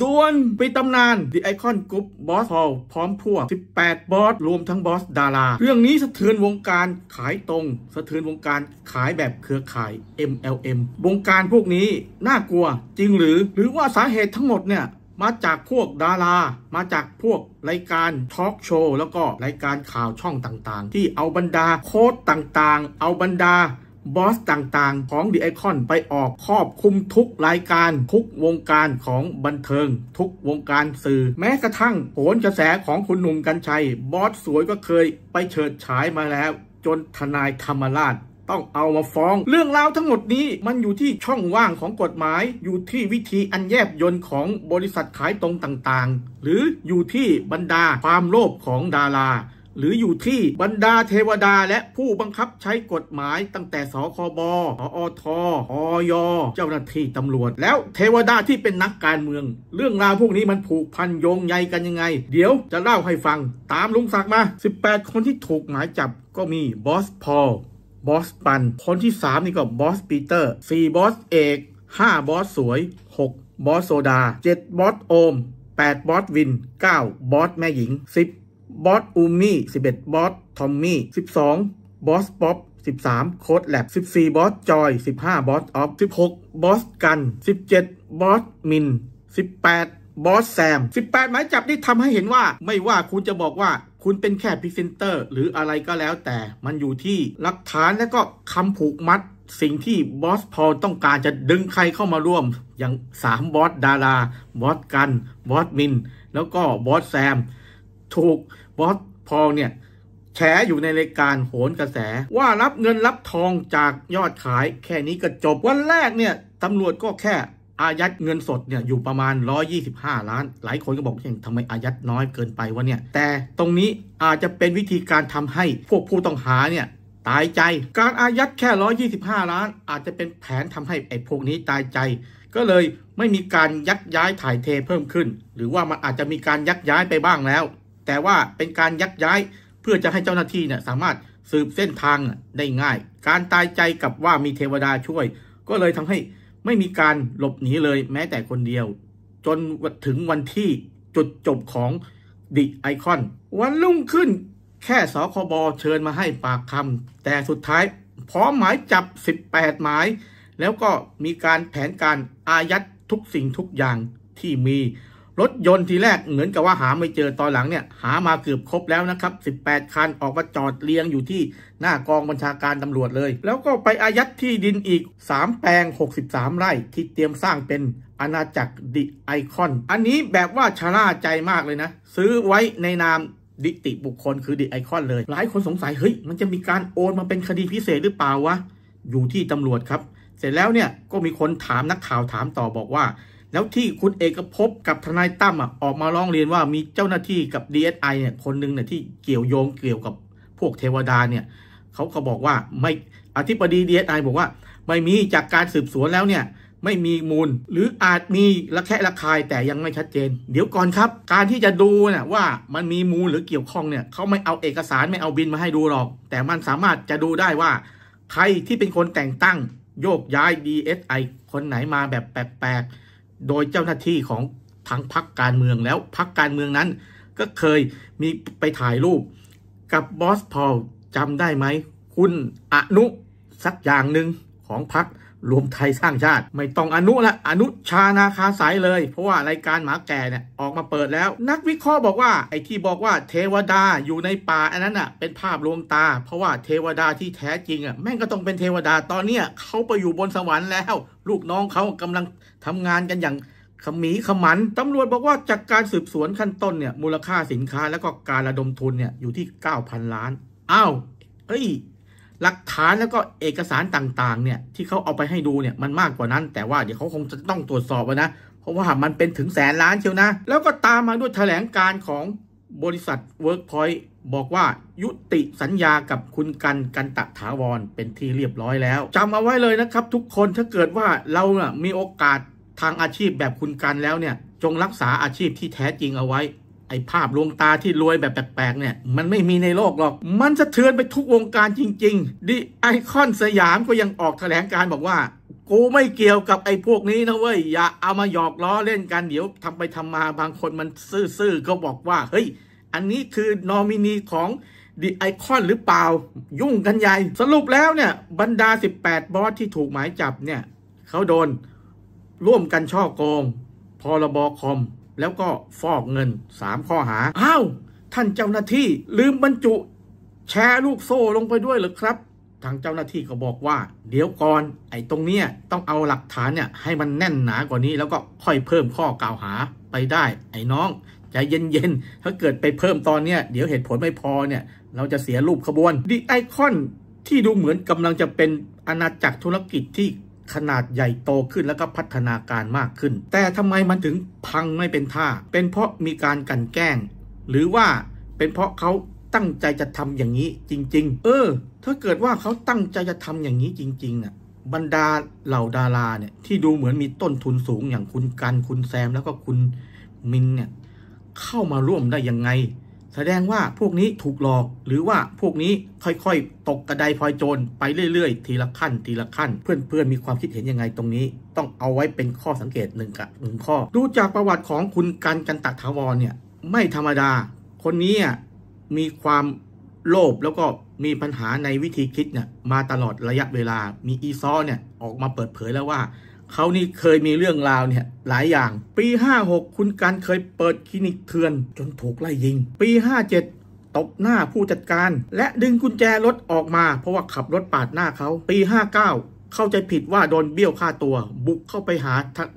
ดวนปีตำนาน The Icon Group Boss Hall พร้อมพวก 18บอสรวมทั้งบอสดารา เรื่องนี้สะเทือนวงการขายตรง สะเทือนวงการขายแบบเครือข่าย MLM วงการพวกนี้น่ากลัวจริงหรือหรือว่าสาเหตุทั้งหมดเนี่ย มาจากพวกดารา มาจากพวกรายการทอล์กโชว์แล้วก็รายการข่าวช่องต่างๆ ที่เอาบรรดาโค้ดต่างๆ เอาบรรดาบอสต่าง ๆ ของดีไอคอนไปออกครอบคุมทุกรายการทุกวงการของบันเทิง ทุกวงการสื่อ แม้กระทั่งโผนกระแสของคุณหนุ่มกัญชัยบอสสวยก็เคยไปเฉิดฉายมาแล้ว จนทนายธรรมราช ต้องเอามาฟ้องเรื่องราวทั้งหมดนี้มันอยู่ที่ช่องว่างของกฎหมาย อยู่ที่วิธีอันแยบยนของบริษัทขายตรงต่างๆ หรืออยู่ที่บรรดาความโลภของดาราหรืออยู่ที่บรรดาเทวดาและผู้บังคับใช้กฎหมายตั้งแต่สคบหอท อย เจ้าหน้าที่ตำรวจแล้วเทวดาที่เป็นนักการเมือง เรื่องราวพวกนี้มันผูกพันโยงใยกันยังไง เดี๋ยวจะเล่าให้ฟังตามลุงศักมา 18 คนที่ถูกหมายจับก็มีบอสพอล บอสปัน คนที่ 3 นี่ก็บอสปีเตอร์ 4 บอสเอก 5 บอสสวย 6 บอสโซดา7บอสโอม8 บอสวิน 9 บอสแม่หญิง 10บอสอูมี่ 11 บอส ทอมมี่ 12 บอสป๊อป13 โค้ดแลบ14 บอส จอย 15 บอส ออฟ16 บอสกัน 17 บอส มิน 18 บอส แซม 18 หมายจับนี่ทำให้เห็นว่าไม่ว่าคุณจะบอกว่าคุณเป็นแค่พรีเซนเตอร์หรืออะไรก็แล้วแต่มันอยู่ที่หลักฐานและก็คำผูกมัดสิ่งที่บอสพอต้องการจะดึงใครเข้ามาร่วมอย่าง 3 บอส ดารา บอสกันบอสมินแล้วก็บอสแซมถูกบอสพอลเนี่ยแฉอยู่ในรายการโหนกระแสว่ารับเงินรับทองจากยอดขายแค่นี้ก็จบ วันแรกเนี่ยตำรวจก็แค่อายัดเงินสดเนี่ยอยู่ประมาณ 125 ล้าน หลายคนก็บอกเองทำไมอายัดน้อยเกินไปวะเนี่ยแต่ตรงนี้อาจจะเป็นวิธีการทำให้พวกผู้ต้องหาเนี่ยตายใจการอายัดแค่ 125 ล้าน อาจจะเป็นแผนทำให้ไอ้พวกนี้ตายใจ ก็เลยไม่มีการยักย้ายถ่ายเทเพิ่มขึ้น หรือว่ามันอาจจะมีการยักย้ายไปบ้างแล้วแต่ว่าเป็นการยักย้ายเพื่อจะให้เจ้าหน้าที่เนี่ยสามารถสืบเส้นทางได้ง่าย การตายใจกับว่ามีเทวดาช่วยก็เลยทำให้ไม่มีการหลบหนีเลยแม้แต่คนเดียว จนถึงวันที่จุดจบของดิไอคอนวันรุ่งขึ้นแค่สคบเชิญมาให้ปากคำแต่สุดท้ายพร้อมหมายจับ 18 หมายแล้วก็มีการแผนการอายัดทุกสิ่งทุกอย่างที่มีรถยนต์ทีแรกเหมือนกับว่าหาไม่เจอตอนหลังเนี่ย หามาเกือบครบแล้วนะครับ 18 คันออกมาจอดเรียงอยู่ที่หน้ากองบัญชาการตำรวจเลย แล้วก็ไปอายัดที่ดินอีก 3 แปลง 63 ไร่ที่เตรียมสร้างเป็นอาณาจักรดิไอคอน อันนี้แบบว่าชาล่าใจมากเลยนะ ซื้อไว้ในนามดิติบุคคลคือดิไอคอนเลย หลายคนสงสัยเฮ้ยมันจะมีการโอนมาเป็นคดีพิเศษหรือเปล่าวะอยู่ที่ตำรวจครับ เสร็จแล้วเนี่ยก็มีคนถามนักข่าวถามต่อบอกว่าแล้วที่คุณเอกภพกับทนายตั้มอ่ะออกมาร้องเรียนว่ามีเจ้าหน้าที่กับ DSI เนี่ยคนหนึ่งเนี่ยที่เกี่ยวโยงเกี่ยวกับพวกเทวดาเนี่ยเขาก็บอกว่าไม่อธิบดี DSI บอกว่า ไม่มีจากการสืบสวนแล้วเนี่ยไม่มีมูลหรืออาจมีละแคะละคายแต่ยังไม่ชัดเจนเดี๋ยวก่อนครับ การที่จะดูเนี่ยว่ามันมีมูลหรือเกี่ยวข้องเนี่ยเขาไม่เอาเอกสารไม่เอาบินมาให้ดูหรอก แต่มันสามารถจะดูได้ว่า ใครที่เป็นคนแต่งตั้ง โยกย้าย DSI คนไหนมาแบบแปลกๆโดยเจ้าหน้าที่ของทั้งพักการเมืองแล้วพักการเมืองนั้นก็เคยมีไปถ่ายรูปกับบอสพอลจำได้ไหม คุณอนุสักอย่างหนึ่งของพักรวมไทยสร้างชาติ ไม่ต้องอนุละอนุชานาคาสายเลย เพราะว่ารายการหมาแก่เนี่ยออกมาเปิดแล้ว นักวิเคราะห์บอกว่าไอ้ที่บอกว่าเทวดาอยู่ในป่าอันนั้นอ่ะ เป็นภาพลวงตา เพราะว่าเทวดาที่แท้จริงอ่ะแม่งก็ต้องเป็นเทวดาตอนเนี้ยเขาไปอยู่บนสวรรค์แล้ว ลูกน้องเขากำลังทำงานกันอย่างขมีขมันตำรวจบอกว่าจากการสืบสวนขั้นต้นเนี่ยมูลค่าสินค้าและก็การระดมทุนเนี่ยอยู่ที่ 9,000ล้านอ้าวเฮ้ยหลักฐานแล้วก็เอกสารต่างๆเนี่ยที่เขาเอาไปให้ดูเนี่ยมันมากกว่านั้น แต่ว่าเดี๋ยวเขาคงจะต้องตรวจสอบนะ เพราะว่ามันเป็นถึงแสนล้านเชียวนะแล้วก็ตามมาด้วยแถลงการของบริษัท Workpoint บอกว่ายุติสัญญากับคุณกันกันตะถาวรเป็นที่เรียบร้อยแล้วจำเอาไว้เลยนะครับทุกคนถ้าเกิดว่าเราน่ะมีโอกาสทางอาชีพแบบคุณกันแล้วเนี่ยจงรักษาอาชีพที่แท้จริงเอาไว้ไอภาพลวงตาที่รวยแบบแปลกๆเนี่ย มันไม่มีในโลกหรอก มันสะเทือนไปทุกวงการจริง ๆดิไอคอนสยามก็ยังออกแถลงการบอกว่า กูไม่เกี่ยวกับไอ้พวกนี้นะเว้ยอย่าเอามาหยอกล้อเล่นกันเดี๋ยว ทำไปทำมาบางคนมันซื่อๆ ก็บอกว่า เฮ้ย อันนี้คือนอมินีของดิไอคอนหรือเปล่า ยุ่งกันใหญ่ สรุปแล้วเนี่ย บรรดา 18 บอสที่ถูกหมายจับเนี่ยเขาโดนร่วมกันช่อโกงพรบอคอมแล้วก็ฟอกเงิน 3 ข้อหา อ้าว ท่านเจ้าหน้าที่ลืมบรรจุ แชร์ลูกโซ่ลงไปด้วยหรือครับ ทางเจ้าหน้าที่ก็บอกว่า เดี๋ยวก่อนไอ้ตรงเนี้ย ต้องเอาหลักฐานเนี่ยให้มันแน่นหนากว่านี้แล้วก็ค่อยเพิ่มข้อกล่าวหาไปได้ ไอ้น้องใจเย็นๆ ถ้าเกิดไปเพิ่มตอนเนี้ย เดี๋ยวเหตุผลไม่พอเนี่ย เราจะเสียรูปขบวนดีไอคอนที่ดูเหมือนกำลังจะเป็นอาณาจักรธุรกิจที่ขนาดใหญ่โตขึ้นแล้วก็พัฒนาการมากขึ้น แต่ทำไมมันถึงพังไม่เป็นท่า เป็นเพราะมีการกันแกล้ง หรือว่าเป็นเพราะเขาตั้งใจจะทำอย่างนี้จริง ๆ เออถ้าเกิดว่าเขาตั้งใจจะทำอย่างนี้จริงๆน่ะ บรรดาเหล่าดาราเนี่ยที่ดูเหมือนมีต้นทุนสูง อย่างคุณกันคุณแซมแล้วก็คุณมินเนี่ยเข้ามาร่วมได้ยังไงแสดงว่าพวกนี้ถูกหลอก หรือว่าพวกนี้ค่อยๆตกกระไดพลอยโจรไปเรื่อย ๆ ทีละขั้นทีละขั้น เพื่อนๆมีความคิดเห็นยังไงตรงนี้ ต้องเอาไว้เป็นข้อสังเกตหนึ่งกับหนึ่งข้อ ดูจากประวัติของคุณกันกันตักถาวรเนี่ย ไม่ธรรมดา คนนี้มีความโลภแล้วก็มีปัญหาในวิธีคิดเนี่ยมาตลอดระยะเวลา มีอีซอเนี่ยออกมาเปิดเผยแล้วว่าเขานี่เคยมีเรื่องราวเนี่ยหลายอย่าง ปี 56 คุณการเคยเปิดคลินิกเถื่อน จนถูกไล่ยิง ปี 57ตบหน้าผู้จัดการ และดึงกุญแจรถออกมาเพราะว่าขับรถปาดหน้าเขา ปี 59 เข้าใจผิดว่าโดนเบี้ยวค่าตัว บุกเข้าไปหา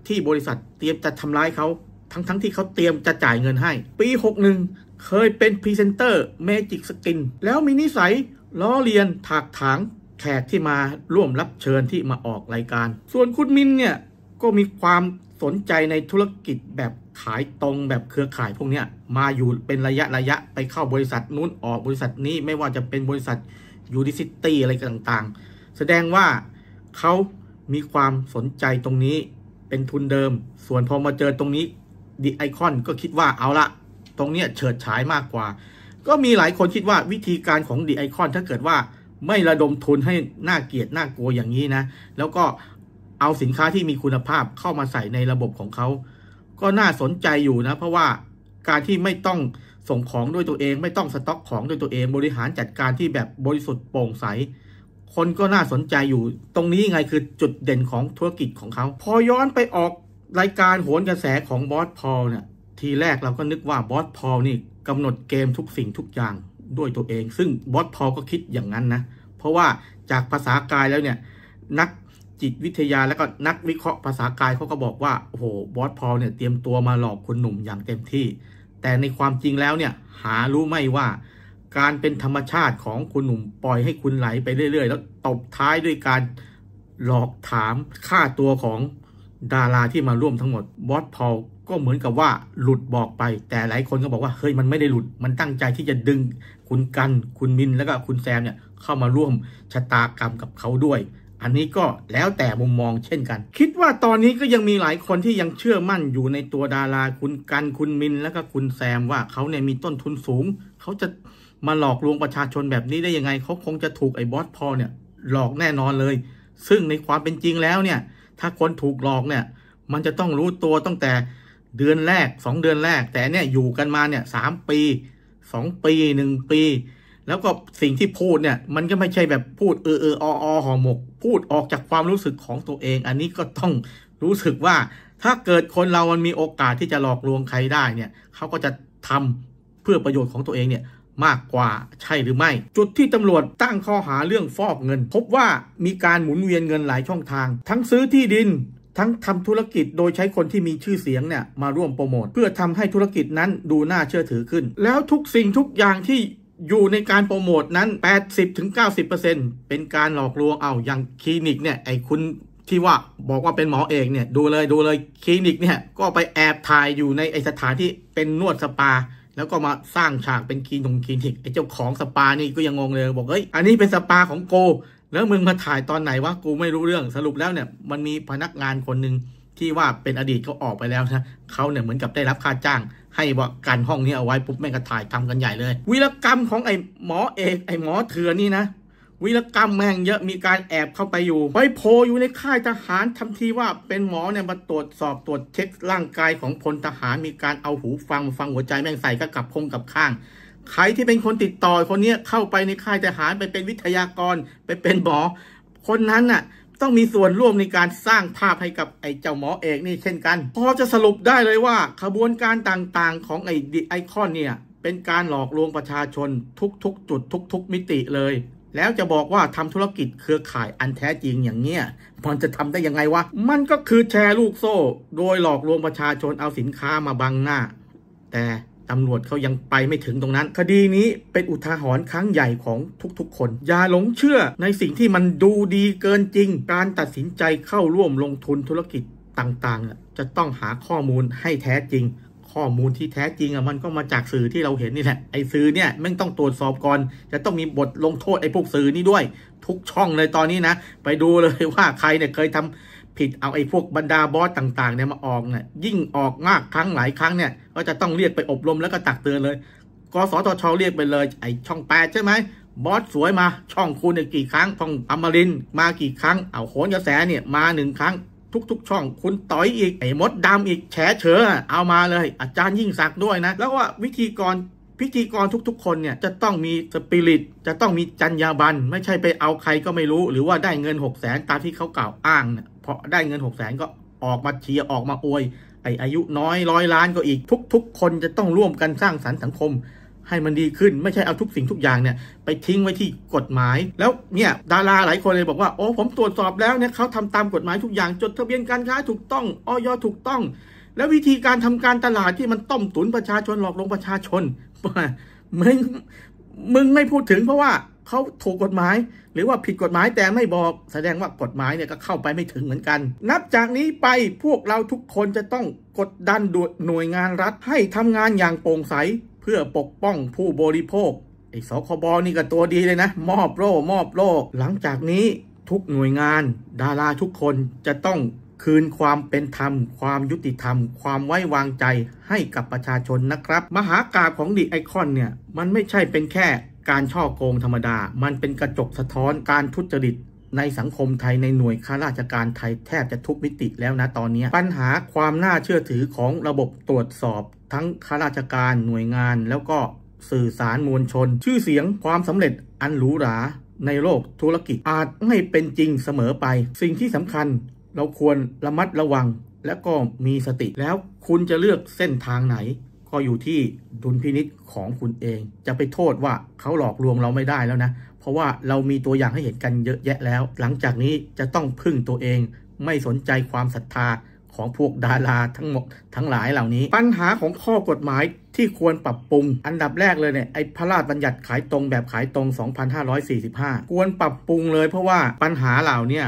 ที่บริษัทเตรียมจะทำร้ายเขา ทั้งๆทที่เขาเตรียมจะจ่ายเงินให้ ปี 61 เคยเป็นพรีเซนเตอร์เมจิกสกินแล้วมีนิสัยล้อเลียนถากถางแขกที่มาร่วมรับเชิญที่มาออกรายการ ส่วนคุณมินเนี่ย ก็มีความสนใจในธุรกิจแบบขายตรงแบบเครือข่ายพวกนี้มาอยู่เป็นระยะระยะไปเข้าบริษัทนู้นออกบริษัทนี้ไม่ว่าจะเป็นบริษัทยูดิซิตี้อะไรต่างๆ แสดงว่าเขามีความสนใจตรงนี้เป็นทุนเดิม ส่วนพอมาเจอตรงนี้ดีไอคอนก็คิดว่าเอาละตรงเนี้ยเฉิดฉายมากกว่า ก็มีหลายคนคิดว่าวิธีการของดีไอคอนถ้าเกิดว่าไม่ระดมทุนให้หน่าเกลียดหน้ากลัวอย่างนี้นะ แล้วก็เอาสินค้าที่มีคุณภาพเข้ามาใส่ในระบบของเขา ก็น่าสนใจอยู่นะ เพราะว่าการที่ไม่ต้องส่งของด้วยตัวเอง ไม่ต้องสต็อกของด้วยตัวเองบริหารจัดการที่แบบบริสุทธิ์โปร่งใส คนก็น่าสนใจอยู่ ตรงนี้ไงคือจุดเด่นของธุรกิจของเขาพอย้อนไปออกรายการโหนกระแสของบอสพอลเนี่ยทีแรกเราก็นึกว่าบอสพอลนี่กำหนดเกมทุกสิ่งทุกอย่างด้วยตัวเองซึ่งบอสพอก็คิดอย่างนั้นนะ เพราะว่าจากภาษากายแล้วเนี่ยนักจิตวิทยาและก็นักวิเคราะห์ภาษากายเขาก็บอกว่าโอ้โหบอสพอเนี่ย เตรียมตัวมาหลอกคนหนุ่มอย่างเต็มที่ แต่ในความจริงแล้วเนี่ยหารู้ไม่ว่าการเป็นธรรมชาติของคุณหนุ่มปล่อยให้คุณไหลไปเรื่อย ๆ แล้วตบท้ายด้วยการหลอกถามค่าตัวของดาราที่มาร่วมทั้งหมดบอสพอลก็เหมือนกับว่าหลุดบอกไป แต่หลายคนก็บอกว่าเฮ้ยมันไม่ได้หลุด มันตั้งใจที่จะดึง คุณกันคุณมินแล้วก็คุณแซมเนี่ยเข้ามาร่วมชะตากรรมกับเขาด้วย อันนี้ก็แล้วแต่มุมมองเช่นกัน คิดว่าตอนนี้ก็ยังมีหลายคนที่ยังเชื่อมั่นอยู่ในตัวดาราคุณกันคุณมิน แล้วก็คุณแซม ว่าเขาเนี่ยมีต้นทุนสูงเขาจะมาหลอกลวงประชาชนแบบนี้ได้ยังไงเขาคงจะถูกไอ้บอสพอเนี่ยหลอกแน่นอนเลย ซึ่งในความเป็นจริงแล้วเนี่ย ถ้าคนถูกหลอกเนี่ยมันจะต้องรู้ตัวตั้งแต่เดือนแรกสองเดือนแรก แต่เนี่ยอยู่กันมาเนี่ยสามปีสองปีหนึ่งปี แล้วก็สิ่งที่พูดเนี่ยมันก็ไม่ใช่แบบพูดเออเอออออหอหมก พูดออกจากความรู้สึกของตัวเอง อันนี้ก็ต้องรู้สึกว่า ถ้าเกิดคนเรามันมีโอกาสที่จะหลอกลวงใครได้เนี่ยเขาก็จะทำเพื่อประโยชน์ของตัวเองเนี่ยมากกว่าใช่หรือไม่ จุดที่ตำรวจตั้งข้อหาเรื่องฟอกเงิน พบว่ามีการหมุนเวียนเงินหลายช่องทาง ทั้งซื้อที่ดินทั้งทำธุรกิจโดยใช้คนที่มีชื่อเสียงเนี่ยมาร่วมโปรโมทเพื่อทำให้ธุรกิจนั้นดูน่าเชื่อถือขึ้น แล้วทุกสิ่งทุกอย่างที่อยู่ในการโปรโมทนั้น 80-90%เป็นการหลอกลวงเอาอย่างคลินิกเนี่ยไอ้คุณที่ว่าบอกว่าเป็นหมอเอกเนี่ยดูเลยดูเลยคลินิกเนี่ยก็ไปแอบถ่ายอยู่ในไอสถานที่เป็นนวดสปา แล้วก็มาสร้างฉากเป็นคลินิกคลินิกไอเจ้าของสปานี่ก็ยังงงเลย บอกเอ้ยอันนี้เป็นสปาของโกแล้วมึงมาถ่ายตอนไหนวะกูไม่รู้เรื่องสรุปแล้วเนี่ยมันมีพนักงานคนหนึ่งที่ว่าเป็นอดีตเขาออกไปแล้วนะเขาเนี่ยเหมือนกับได้รับค่าจ้างให้บกันห้องนี้เอาไว้ปุ๊บแม่งก็ถ่ายทำกันใหญ่เลยวีรกรรมของไอ้หมอเอกไอ้หมอเถื่อนนี่นะวีรกรรมแม่งเยอะมีการแอบเข้าไปอยู่ไปโพอยู่ในค่ายทหารทำทีว่าเป็นหมอเนี่ยมาตรวจสอบ ตรวจเช็คร่างกายของพลทหารมีการเอาหูฟังฟังหัวใจแม่งใส่ก็กลับคงกับข้างใครที่เป็นคนติดต่อคนเนี้ยเข้าไปในค่ายทหารไปเป็นวิทยากรไปเป็นหมอคนนั้นน่ะ ต้องมีส่วนร่วมในการสร้างภาพให้กับไอ้เจ้าหมอเอกนี่เช่นกัน พอจะสรุปได้เลยว่าขบวนการต่างๆของไอ้ไอคอนเนี่ย เป็นการหลอกลวงประชาชนทุกๆ จุดทุกๆ มิติเลย แล้วจะบอกว่าทำธุรกิจเครือข่ายอันแท้จริงอย่างเนี้ยมันจะทำได้ยังไงวะมันก็คือแชร์ลูกโซ่ โดยหลอกลวงประชาชนเอาสินค้ามาบังหน้า แต่ตำรวจเขายังไปไม่ถึงตรงนั้นคดีนี้เป็นอุทาหรณ์ครั้งใหญ่ของทุกๆ คนอย่าหลงเชื่อ ในสิ่งที่มันดูดีเกินจริง การตัดสินใจเข้าร่วมลงทุนธุรกิจต่างๆจะต้องหาข้อมูลให้แท้จริง ข้อมูลที่แท้จริงอ่ะมันก็มาจากสื่อที่เราเห็นนี่แหละไอ้สื่อเนี่ยม่งต้องตรวจสอบก่อนจะต้องมีบทลงโทษไอ้พวกสื่อนี่ด้วย ทุกช่องเลยตอนนี้นะ ไปดูเลยว่าใครเนี่ยเคยทำผิดเอาไอ้พวกบรรดาบอสต่างๆเนี่ยมาออกเนี่ยยิ่งออกมากครั้งหลายครั้งเนี่ยก็จะต้องเรียกไปอบรมแล้วก็ตักเตือนเลยกสทชเรียกไปเลยไอ้ช่องแปดใช่ไหม บอสสวยมาช่องคุณนี่กี่ครั้งท่องอมรินมากี่ครั้งเอาโขนกระแสเนี่ยมาหนึ่งครั้ง ทุกๆ ช่องคุณต่อยอีกไอ้มดดำอีกแฉเฉอเอามาเลย อาจารย์ยิ่งศักด้วยนะ แล้วว่าวิธีกรพิธีกรทุก ๆ คนเนี่ยจะต้องมีสปิริตจะต้องมีจรรยาบรรณไม่ใช่ไปเอาใครก็ไม่รู้หรือว่าได้เงินหกแสนตามที่เขากล่าวอ้างนะพอได้เงินหกแสนก็ออกมาเชียร์ออกมาอวย ไออายุน้อยร้อยล้านก็อีกทุกๆคนจะต้องร่วมกันสร้างสรรค์สังคมให้มันดีขึ้นไม่ใช่เอาทุกสิ่งทุกอย่างเนี่ย ไปทิ้งไว้ที่กฎหมายแล้วเนี่ยดาราหลายคนเลยบอกว่า โอ้ ผมตรวจสอบแล้วเนี่ยเขาทำตามกฎหมายทุกอย่างจดทะเบียนการค้าถูกต้องออยถูกต้อง แล้ววิธีการทำการตลาดที่มันต้มตุนประชาชนหลอกลวงประชาชนมึงมึงไม่พูดถึงเพราะว่าเขาถูกกฎหมายหรือว่าผิดกฎหมายแต่ไม่บอกแสดงว่ากฎหมายเนี่ยก็เข้าไปไม่ถึงเหมือนกัน นับจากนี้ไปพวกเราทุกคนจะต้องกดดันหน่วยงานรัฐให้ทำงานอย่างโปร่งใสเพื่อปกป้องผู้บริโภคไอ้สคบนี่ก็ตัวดีเลยนะ มอบโล่มอบโล่หลังจากนี้ทุกหน่วยงาน ดาราทุกคนจะต้องคืนความเป็นธรรม ความยุติธรรม ความไว้วางใจให้กับประชาชนนะครับ มหากราบของดิไอคอนเนี่ยมันไม่ใช่เป็นแค่การช่อโกงธรรมดา มันเป็นกระจกสะท้อนการทุจริต ในสังคมไทยในหน่วยข้าราชการไทยแทบจะทุกมิติแล้วนะตอนนี้ปัญหาความน่าเชื่อถือของระบบตรวจสอบทั้งข้าราชการหน่วยงานแล้วก็สื่อสารมวลชน ชื่อเสียงความสำเร็จอันหรูหราในโลกธุรกิจอาจไม่เป็นจริงเสมอไป สิ่งที่สำคัญเราควรระมัดระวังและก็มีสติแล้ว คุณจะเลือกเส้นทางไหนก็อยู่ที่ดุลพินิษของคุณเอง จะไปโทษว่าเขาหลอกลวงเราไม่ได้แล้วนะ เพราะว่าเรามีตัวอย่างให้เห็นกันเยอะแยะแล้ว หลังจากนี้จะต้องพึ่งตัวเอง ไม่สนใจความศรัทธาของพวกดาราทั้งหมด ทั้งหลายเหล่านี้ ปัญหาของข้อกฎหมายที่ควรปรับปรุง อันดับแรกเลยเนี่ย ไอ้พระราชบัญญัติขายตรงแบบขายตรง 2545 ควรปรับปรุงเลย เพราะว่าปัญหาเหล่านี้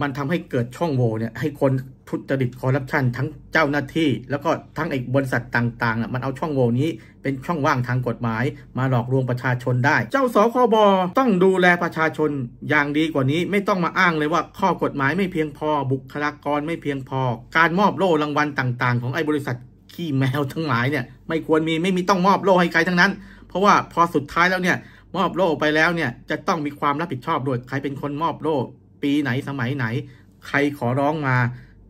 มันทำให้เกิดช่องโหว่เนี่ยให้คนทุจริตคอร์รัปชันทั้งเจ้าหน้าที่ แล้วก็ทั้งเอกบริษัทต่าง ๆ มันเอาช่องโหว่นี้เป็นช่องว่างทางกฎหมายมาหลอกลวงประชาชนได้ เจ้าสคบต้องดูแลประชาชนอย่างดีกว่านี้ ไม่ต้องมาอ้างเลยว่า ข้อกฎหมายไม่เพียงพอ บุคลากรไม่เพียงพอ การมอบโล่รางวัลต่าง ๆ ของ ไอ้บริษัทขี้แมวทั้งหลายเนี่ยไม่ควรมีไม่มีต้องมอบโล่ให้ใครทั้งนั้น เพราะว่าพอสุดท้ายแล้วเนี่ยมอบโล่ไปแล้วเนี่ยจะต้องมีความรับผิดชอบโดยใครเป็นคนมอบโล่ปีไหนสมัยไหน ใครขอร้องมา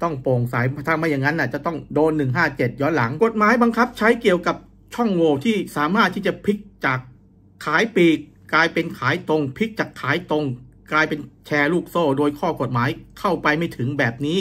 ต้องโปร่งใสถ้าไม่อย่างนั้นน่ะจะต้องโดน 157ย้อนหลังกฎหมายบังคับใช้เกี่ยวกับช่องโหว่ที่สามารถที่จะพลิกจากขายปีก กลายเป็นขายตรงพลิกจากขายตรง กลายเป็นแชร์ลูกโซ่โดยข้อกฎหมายเข้าไปไม่ถึงแบบนี้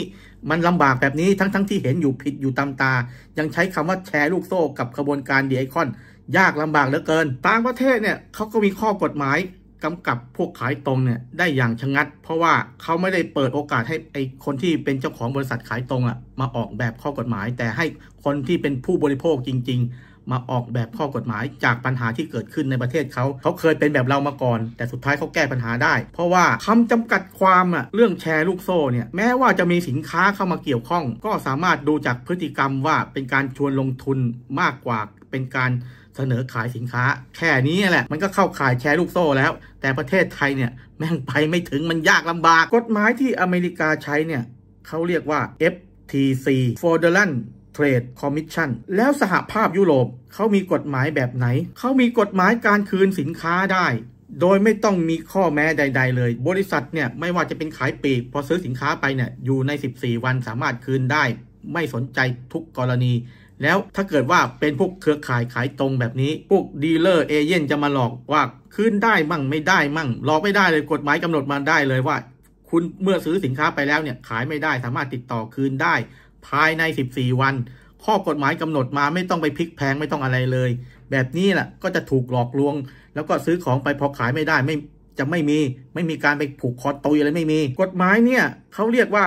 มันลำบากแบบนี้ทั้งๆทที่เห็นอยู่ผิดอยู่ตามตา ยังใช้คำว่าแชร์ลูกโซ่กับขบวนการเดียคอน ยากลำบากเหลือเกินต่างประเทศเนี่ยเขาก็มีข้อกฎหมายํำกับพวกขายตรงเนี่ยได้อย่างชะงัด เพราะว่าเขาไม่ได้เปิดโอกาสให้ไอคนที่เป็นเจ้าของบริษัทขายตรงอะ่ะมาออกแบบข้อกฎหมาย แต่ให้คนที่เป็นผู้บริโภคจริง ๆ มาออกแบบข้อกฎหมายจากปัญหาที่เกิดขึ้นในประเทศเขาเขาเคยเป็นแบบเรามาก่อนแต่สุดท้ายเขาแก้ปัญหาได้ เพราะว่าคำจำกัดความอะ่ะเรื่องแชร์ลูกโซ่เนี่ยแม้ว่าจะมีสินค้าเข้ามาเกี่ยวข้อง ก็สามารถดูจากพฤติกรรมว่าเป็นการชวนลงทุนมากกว่าเป็นการเสนอขายสินค้า แค่นี้แหละ มันก็เข้าขายแชร์ลูกโซ่แล้ว แต่ประเทศไทยเนี่ยแม่งไปไม่ถึงมันยากลำบาก กฎหมายที่อเมริกาใช้เนี่ยเขาเรียกว่า FTC f o r e r a n Trade Commission แล้วสหภาพยุโรปเขามีกฎหมายแบบไหน เขามีกฎหมายการคืนสินค้าได้ โดยไม่ต้องมีข้อแม้ใดๆเลย บริษัทเนี่ยไม่ว่าจะเป็นขายปีกพอซื้อสินค้าไปเนี่ยอยู่ใน 14 วันสามารถคืนได้ ไม่สนใจทุกกรณีแล้วถ้าเกิดว่าเป็นพวกเครือข่ายขายตรงแบบนี้ พวกดีลเลอร์เอเย่นจะมาหลอกว่า คืนได้มั่งไม่ได้มั่ง หลอกไม่ได้เลยกฎหมายกำหนดมาได้เลยว่า คุณเมื่อซื้อสินค้าไปแล้วเนี่ยขายไม่ได้สามารถติดต่อคืนได้ ภายใน 14 วัน ข้อกฎหมายกำหนดมาไม่ต้องไปพลิกแพงไม่ต้องอะไรเลย แบบนี้แหละก็จะถูกหลอกลวง แล้วก็ซื้อของไปพอขายไม่ได้ไม่จะไม่มีไม่มีการไปผูกคอตัวอะไรไม่มี กฎหมายเนี่ยเขาเรียกว่า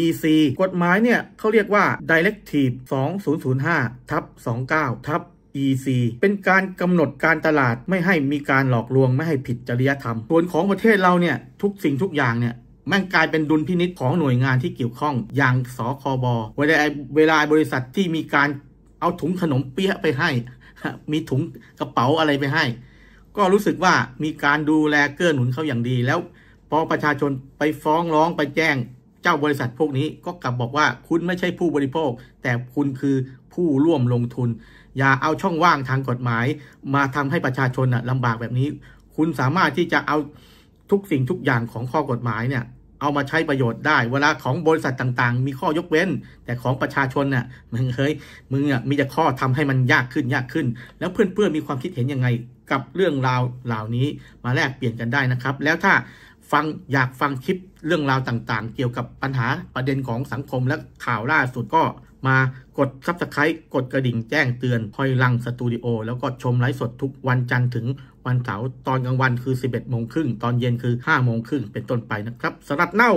EC กฎหมายเนี่ยเขาเรียกว่า Directive 2005ทับ29ทับ EC เป็นการกำหนดการตลาดไม่ให้มีการหลอกลวงไม่ให้ผิดจริยธรรม ส่วนของประเทศเราเนี่ย ทุกสิ่งทุกอย่างเนี่ย แม่งกลายเป็นดุลพินิษของหน่วยงานที่เกี่ยวข้องอย่างสคบเวลาเวลาบริษัทที่มีการเอาถุงขนมเปี๊ยะไปให้มีถุงกระเป๋าอะไรไปให้ ก็รู้สึกว่ามีการดูแลเกื้อหนุนเขาอย่างดี แล้ว พอประชาชนไปฟ้องร้องไปแจ้งเจ้าบริษัทพวกนี้ก็กลับบอกว่าคุณไม่ใช่ผู้บริโภค แต่คุณคือผู้ร่วมลงทุนอย่าเอาช่องว่างทางกฎหมายมาทำให้ประชาชนลำบากแบบนี้ คุณสามารถที่จะเอาทุกสิ่งทุกอย่างของข้อกฎหมายเนี่ย เอามาใช้ประโยชน์ได้ เวลาของบริษัทต่างๆมีข้อยกเว้น แต่ของประชาชนน่ะมึงเฮ้ยมึงอ่ะมีแต่ข้อทำให้มันยากขึ้นยากขึ้น แล้วเพื่อนๆมีความคิดเห็นยังไงกับเรื่องราวเหล่านี้มาแลกเปลี่ยนกันได้นะครับ แล้วถ้าฟังอยากฟังคลิปเรื่องราวต่างๆ เกี่ยวกับปัญหาประเด็นของสังคมและข่าวล่าสุดก็มากดซับสไคร b ์กดกระดิ่งแจ้งเตือนคอยลังสตูดิโอแล้วก็ชมไลฟ์สดทุกวันจันทร์ถึงวันเสาร์ตอนกลางวันคือ 11 โมงครึ่งตอนเย็นคือ 5 โมงครึ่งเป็นต้นไปนะครับสำหรับเน่า